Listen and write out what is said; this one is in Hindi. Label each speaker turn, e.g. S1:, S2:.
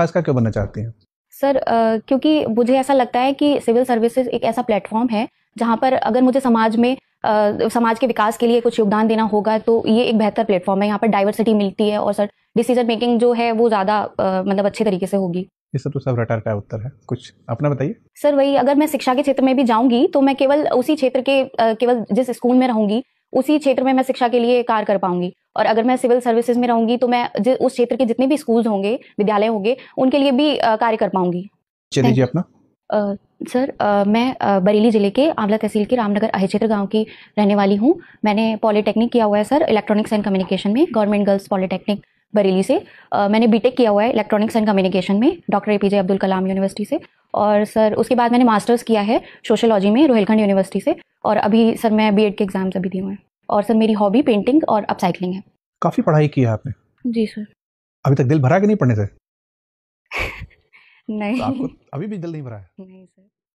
S1: खासकर क्यों बनना चाहते हैं
S2: सर uh, क्योंकि मुझे ऐसा लगता है कि सिविल सर्विसेज एक ऐसा प्लेटफॉर्म है जहाँ पर अगर मुझे समाज में uh, समाज के विकास के लिए कुछ योगदान देना होगा तो ये एक बेहतर प्लेटफॉर्म है यहाँ पर डाइवर्सिटी मिलती है और सर डिसीजन मेकिंग जो है वो ज़्यादा मतलब अच्छे तरीके से होगी
S1: ये सब तो सब रटा का उत्तर है कुछ अपना बताइए
S2: सर वही अगर मैं शिक्षा के क्षेत्र में भी जाऊंगी तो मैं केवल उसी क्षेत्र के केवल जिस स्कूल में रहूंगी उसी क्षेत्र में मैं शिक्षा के लिए कार्य कर पाऊंगी और अगर मैं सिविल सर्विसेज में रहूंगी तो मैं उस क्षेत्र के जितने भी स्कूल्स होंगे विद्यालय होंगे उनके लिए भी कार्य कर पाऊंगी चलिए जी अपना सर सर uh, मैं uh, बरेली ज़िले के आंवला तहसील के रामनगर अहिचेत्र गांव की रहने वाली हूँ मैंने पॉलीटेक्निक किया हुआ है सर इलेक्ट्रॉनिक्स एंड कम्युनिकेशन में गवर्नमेंट गर्ल्स पॉलिटेक्निक बरेली से मैंने बीटेक किया हुआ है इलेक्ट्रॉनिक्स एंड कम्युनिकेशन में doctor A J Abdul Kalam university से और सर उसके बाद मैंने मास्टर्स किया है सोशोलॉजी में रोहिलखंड यूनिवर्सिटी से और अभी सर मैं बी के एग्ज़ाम्स अभी दिए हुए हैं और सर मेरी हॉबी पेंटिंग और अपसाइकिलिंग है
S3: काफ़ी पढ़ाई की है आपने जी सर अभी तक दिल भरा कि नहीं पढ़ने से
S2: नहीं आपको
S3: अभी भी दिल नहीं भरा है
S2: नहीं सर